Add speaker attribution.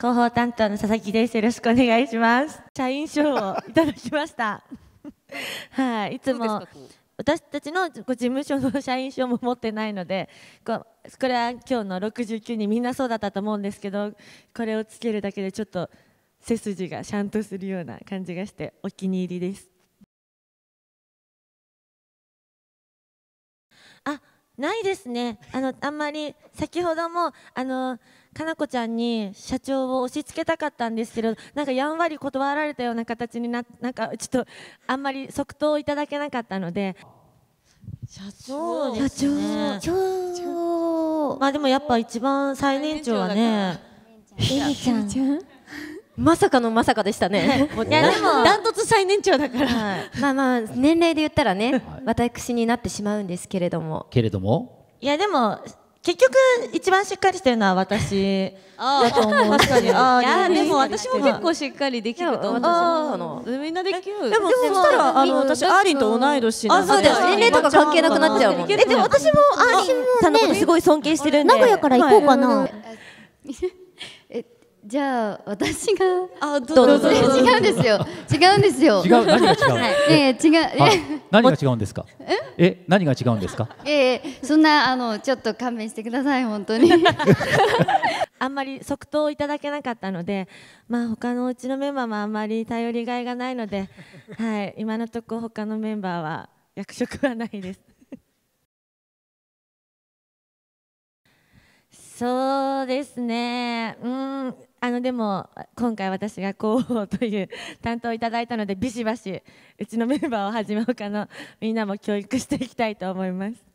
Speaker 1: 広報担当の佐々木です。よろしくお願いします。社員賞をいただきました。はい、いつも私たちの事務所の社員証も持ってないのでここれは今日の69人みんなそうだったと思うんですけどこれをつけるだけでちょっと背筋がシャンとするような感じがしてお気に入りです。あないですねあのあんまり先ほどもあのかなこちゃんに社長を押し付けたかったんですけどなんかやんわり断られたような形にななんかちょっとあんまり即答いただけなかったので社長です、ね、社長まあでもやっぱ一番最年長はねえいちゃんまさかのまさかでしたね。いやでもダントツ最年長だから、まあまあ年齢で言ったらね、私になってしまうんですけれども。けれども。いやでも結局一番しっかりしてるのは私だと 確かに。いやでも私も結構しっかりできると思う。みんなできる。でもそしたらあの私アーリンと同い年あそうだ年齢とか関係なくなっちゃうもん。えでも私もアーリンさんすごい尊敬してるんで。名古屋から行こうかな。じゃあ私があどうぞ違うんですよ違うんですよ違う何が違う、え違う、何が違うんですかえ何が違うんですかえー、そんなあのちょっと勘弁してください本当に あんまり即答をいただけなかったのでまあ他のうちのメンバーもあんまり頼りがいがないのではい今のところ他のメンバーは役職はないですそうですねうんあのでも今回私が広報という担当をいただいたのでビシバシうちのメンバーをはじめ他のみんなも教育していきたいと思います。